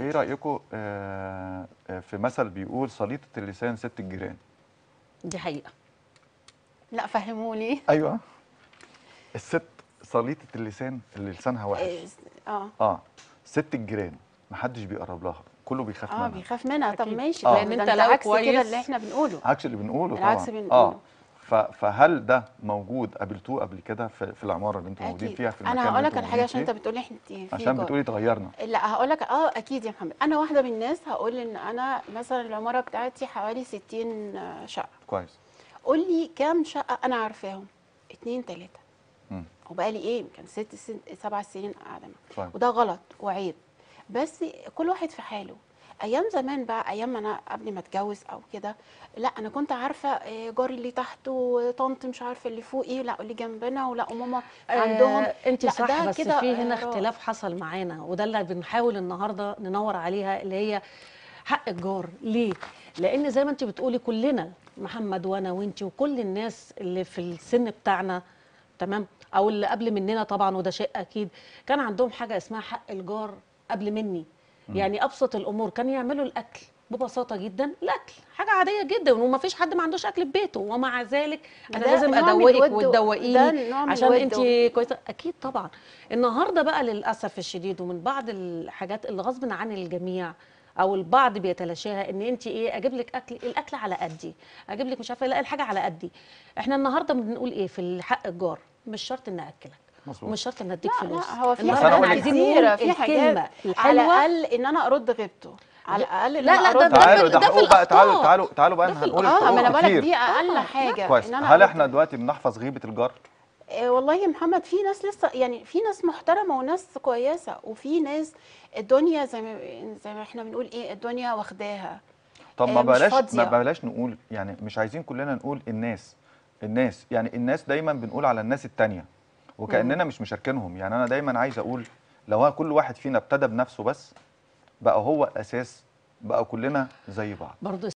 ايه رايكم آه، آه، في مثل بيقول سليطه اللسان ست الجيران دي حقيقه لا فهموني ايوه الست سليطه اللسان اللي لسانها وحش إيه، اه اه ست الجيران محدش بيقرب لها كله بيخاف آه، منها اه بيخاف منها طب ماشي آه. لان انت العكس كده اللي احنا بنقوله عكس اللي بنقوله طبعا العكس بنقوله آه. فهل ده موجود قابلتوه قبل كده في, العماره اللي انتوا موجودين فيها في المكان انا هقول لك على حاجه عشان انت بتقولي احنا عشان بتقولي اتغيرنا لا هقول لك اه اكيد يا محمد انا واحده من الناس هقول ان انا مثلا العماره بتاعتي حوالي 60 آه، شقه كويس قول لي كام شقه انا عارفاهم اتنين ثلاثه لي ايه يمكن ست سن سبع سنين قاعده طيب. وده غلط وعيب بس كل واحد في حاله ايام زمان بقى ايام ما انا قبل ما اتجوز او كده لا انا كنت عارفه آه، جاري اللي تحت وطنط مش عارفه اللي فوقي لا اللي جنبنا ولا ماما آه، عندهم آه انت صح بس في هنا آه، اختلاف حصل معانا وده اللي بنحاول النهارده ننور عليها اللي هي حق الجار ليه لان زي ما انت بتقولي كلنا محمد وانا وانت وكل الناس اللي في السن بتاعنا تمام او اللي قبل مننا طبعا وده شيء اكيد كان عندهم حاجه اسمها حق الجار قبل مني يعني ابسط الامور كانوا يعملوا الاكل ببساطه جدا الاكل حاجه عاديه جدا وما فيش حد ما عندوش اكل في بيته ومع ذلك انا لازم ادوقك وتدوقيني عشان انت كويسه اكيد طبعا النهارده بقى للاسف الشديد ومن بعض الحاجات اللي غصب عن الجميع او البعض بيتلاشاها ان انت ايه اجيب لك اكل الاكل على قدي اجيب لك مش عارفه لا الحاجه على قدي احنا النهارده بنقول ايه في حق الجار مش شرط ان اكلك مصبوط. مش شرط اني اديك فلوس لا هو في حاجات كتيره في حاجات على الاقل ان انا ارد غيبته على الاقل لا لا ده, تعالوا ده, ده, في بقى تعالوا تعالوا تعالوا بقى هنقول اه ما انا بقول دي اقل حاجه كويس هل احنا دلوقتي بنحفظ غيبه الجار؟ والله يا محمد في ناس لسه يعني في ناس محترمه وناس كويسه وفي ناس الدنيا زي ما زي ما احنا بنقول ايه الدنيا واخداها طب ما آه، بلاش ما بلاش نقول يعني مش عايزين كلنا نقول الناس الناس يعني الناس دايما بنقول على الناس التانية وكاننا مش مشاركينهم يعني انا دايما عايز اقول لو كل واحد فينا ابتدى بنفسه بس بقى هو الاساس بقى كلنا زي بعض